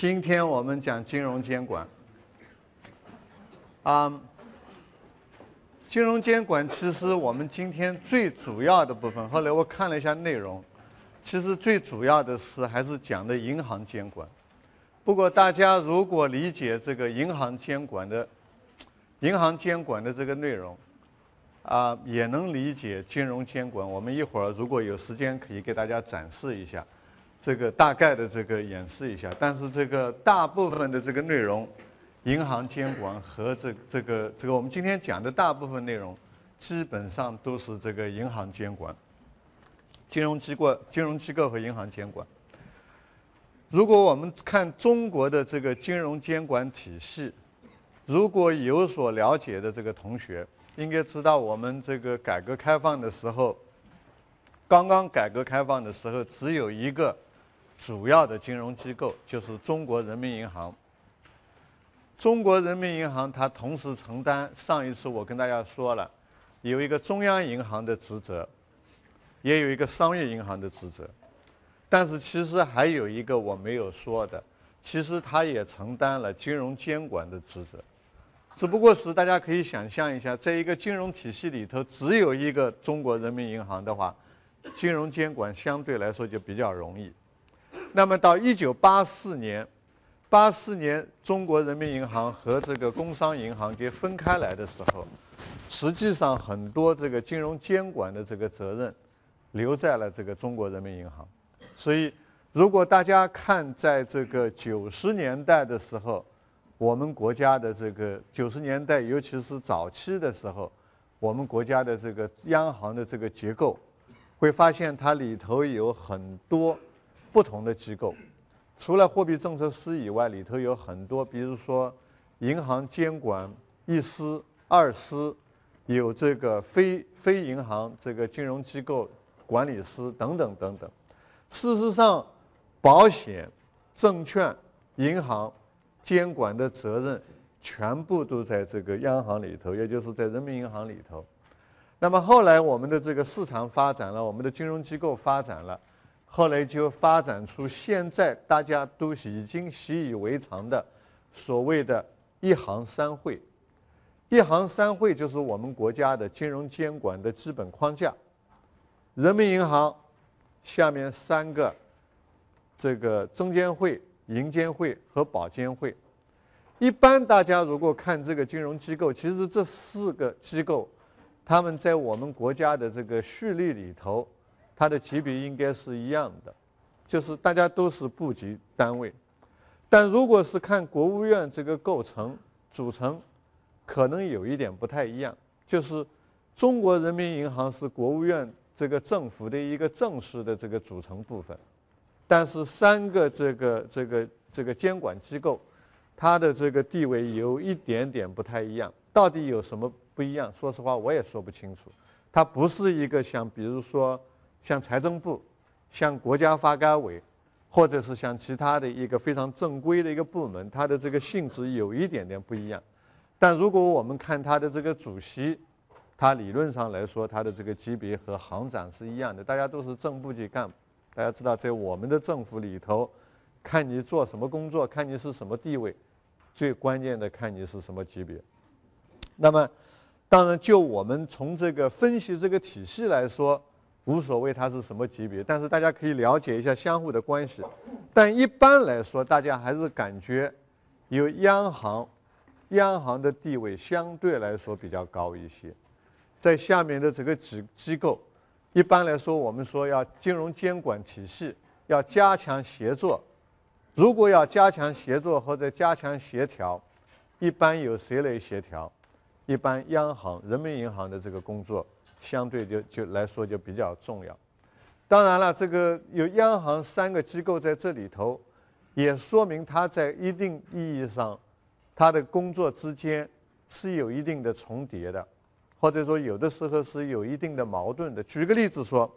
今天我们讲金融监管，啊，金融监管其实我们今天最主要的部分，后来我看了一下内容，其实最主要的是还是讲的银行监管。不过大家如果理解这个银行监管的，银行监管的这个内容，啊，也能理解金融监管。我们一会儿如果有时间，可以给大家展示一下。这个大概的这个演示一下，但是这个大部分的这个内容，银行监管和这这个这个我们今天讲的大部分内容，基本上都是这个银行监管，金融机构金融机构和银行监管。如果我们看中国的这个金融监管体系，如果有所了解的这个同学，应该知道我们这个改革开放的时候，刚刚改革开放的时候只有一个。主要的金融机构就是中国人民银行。中国人民银行它同时承担上一次我跟大家说了，有一个中央银行的职责，也有一个商业银行的职责，但是其实还有一个我没有说的，其实它也承担了金融监管的职责，只不过是大家可以想象一下，在一个金融体系里头只有一个中国人民银行的话，金融监管相对来说就比较容易。那么到一九八四年，八四年中国人民银行和这个工商银行给分开来的时候，实际上很多这个金融监管的这个责任留在了这个中国人民银行。所以，如果大家看在这个九十年代的时候，我们国家的这个九十年代，尤其是早期的时候，我们国家的这个央行的这个结构，会发现它里头有很多。不同的机构，除了货币政策司以外，里头有很多，比如说银行监管一司、二司，有这个非非银行这个金融机构管理司等等等等。事实上，保险、证券、银行监管的责任全部都在这个央行里头，也就是在人民银行里头。那么后来我们的这个市场发展了，我们的金融机构发展了。后来就发展出现，在大家都已经习以为常的所谓的“一行三会”，“一行三会”就是我们国家的金融监管的基本框架。人民银行下面三个，这个证监会、银监会和保监会。一般大家如果看这个金融机构，其实这四个机构，他们在我们国家的这个序列里头。它的级别应该是一样的，就是大家都是部级单位，但如果是看国务院这个构成组成，可能有一点不太一样，就是中国人民银行是国务院这个政府的一个正式的这个组成部分，但是三个这个这个这个监管机构，它的这个地位有一点点不太一样，到底有什么不一样？说实话，我也说不清楚。它不是一个像比如说。像财政部，像国家发改委，或者是像其他的一个非常正规的一个部门，它的这个性质有一点点不一样。但如果我们看它的这个主席，他理论上来说，他的这个级别和行长是一样的，大家都是正部级干部。大家知道，在我们的政府里头，看你做什么工作，看你是什么地位，最关键的看你是什么级别。那么，当然，就我们从这个分析这个体系来说。无所谓它是什么级别，但是大家可以了解一下相互的关系。但一般来说，大家还是感觉有央行，央行的地位相对来说比较高一些。在下面的这个机机构，一般来说，我们说要金融监管体系要加强协作。如果要加强协作或者加强协调，一般由谁来协调？一般央行、人民银行的这个工作。相对就就来说就比较重要，当然了，这个有央行三个机构在这里头，也说明它在一定意义上，它的工作之间是有一定的重叠的，或者说有的时候是有一定的矛盾的。举个例子说，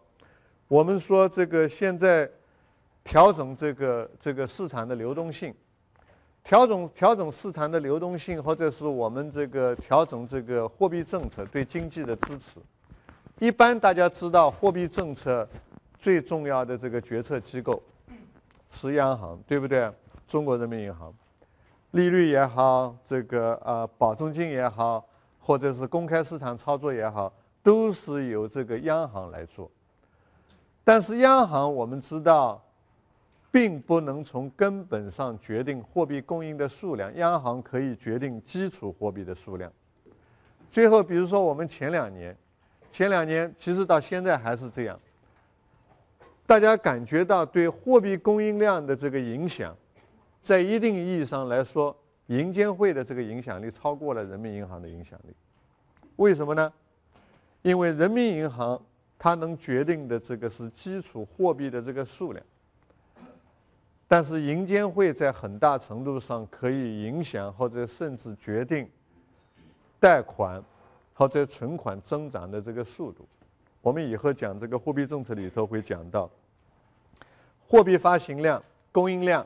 我们说这个现在调整这个这个市场的流动性，调整调整市场的流动性，或者是我们这个调整这个货币政策对经济的支持。一般大家知道，货币政策最重要的这个决策机构是央行，对不对？中国人民银行，利率也好，这个呃保证金也好，或者是公开市场操作也好，都是由这个央行来做。但是央行我们知道，并不能从根本上决定货币供应的数量。央行可以决定基础货币的数量。最后，比如说我们前两年。前两年其实到现在还是这样，大家感觉到对货币供应量的这个影响，在一定意义上来说，银监会的这个影响力超过了人民银行的影响力。为什么呢？因为人民银行它能决定的这个是基础货币的这个数量，但是银监会在很大程度上可以影响或者甚至决定贷款。好，在存款增长的这个速度，我们以后讲这个货币政策里头会讲到，货币发行量、供应量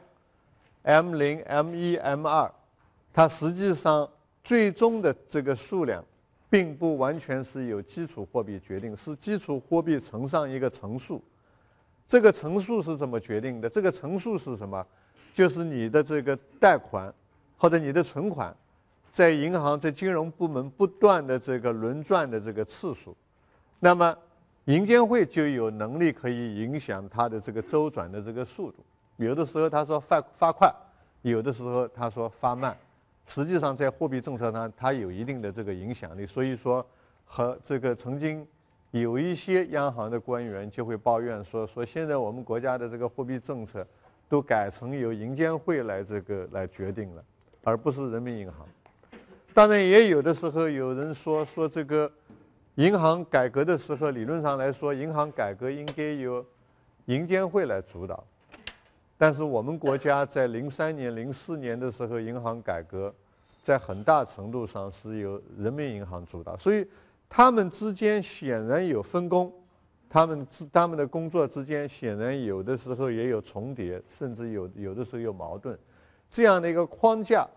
，M 零、M 一、M 二，它实际上最终的这个数量，并不完全是由基础货币决定，是基础货币乘上一个乘数。这个乘数是怎么决定的？这个乘数是什么？就是你的这个贷款，或者你的存款。在银行在金融部门不断的这个轮转的这个次数，那么银监会就有能力可以影响它的这个周转的这个速度。有的时候他说发发快，有的时候他说发慢，实际上在货币政策上它有一定的这个影响力。所以说和这个曾经有一些央行的官员就会抱怨说说现在我们国家的这个货币政策都改成由银监会来这个来决定了，而不是人民银行。当然，也有的时候有人说说这个银行改革的时候，理论上来说，银行改革应该由银监会来主导。但是我们国家在零三年、零四年的时候，银行改革在很大程度上是由人民银行主导。所以，他们之间显然有分工，他们之他们的工作之间显然有的时候也有重叠，甚至有有的时候有矛盾。这样的一个框架，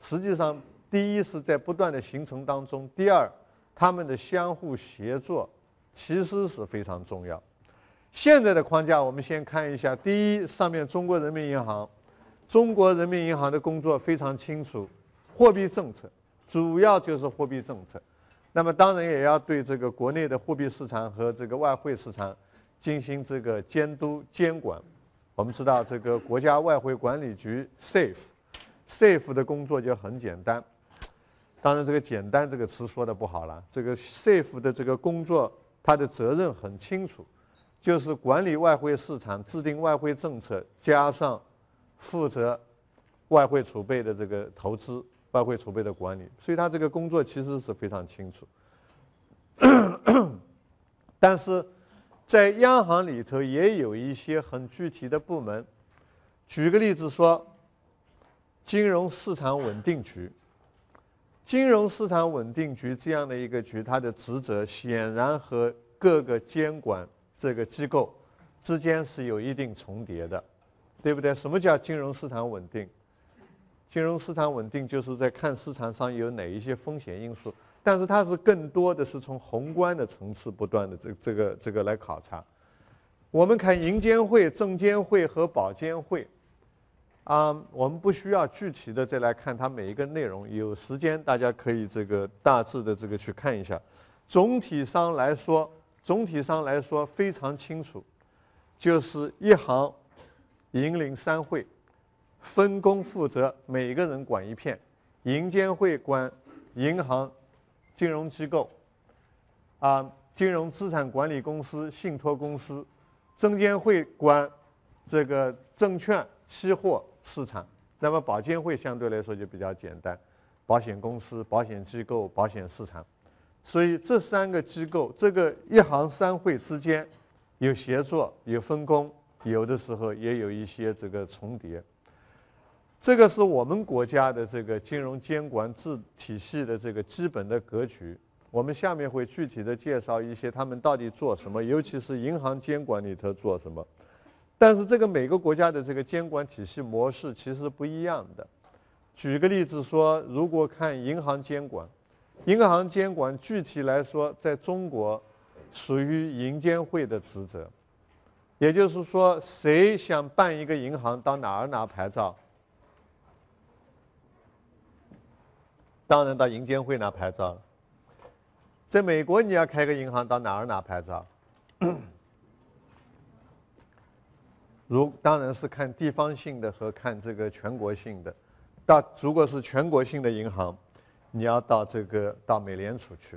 实际上。第一是在不断的形成当中，第二，他们的相互协作其实是非常重要。现在的框架，我们先看一下。第一，上面中国人民银行，中国人民银行的工作非常清楚，货币政策主要就是货币政策。那么当然也要对这个国内的货币市场和这个外汇市场进行这个监督监管。我们知道这个国家外汇管理局 SAFE，SAFE 的工作就很简单。当然，这个“简单”这个词说的不好了。这个 s a f e 的这个工作，它的责任很清楚，就是管理外汇市场、制定外汇政策，加上负责外汇储备的这个投资、外汇储备的管理。所以，他这个工作其实是非常清楚。但是，在央行里头也有一些很具体的部门。举个例子说，金融市场稳定局。金融市场稳定局这样的一个局，它的职责显然和各个监管这个机构之间是有一定重叠的，对不对？什么叫金融市场稳定？金融市场稳定就是在看市场上有哪一些风险因素，但是它是更多的是从宏观的层次不断的这这个这个来考察。我们看银监会、证监会和保监会。啊，我们不需要具体的再来看它每一个内容。有时间大家可以这个大致的这个去看一下。总体上来说，总体上来说非常清楚，就是一行引领三会，分工负责，每个人管一片。银监会管银行、金融机构，啊，金融资产管理公司、信托公司；证监会管这个证券、期货。市场，那么保监会相对来说就比较简单，保险公司、保险机构、保险市场，所以这三个机构，这个一行三会之间有协作，有分工，有的时候也有一些这个重叠。这个是我们国家的这个金融监管制体系的这个基本的格局。我们下面会具体的介绍一些他们到底做什么，尤其是银行监管里头做什么。但是这个每个国家的这个监管体系模式其实不一样的。举个例子说，如果看银行监管，银行监管具体来说，在中国属于银监会的职责，也就是说，谁想办一个银行到哪儿拿牌照？当然到银监会拿牌照了。在美国，你要开个银行到哪儿拿牌照？如当然是看地方性的和看这个全国性的，到如果是全国性的银行，你要到这个到美联储去。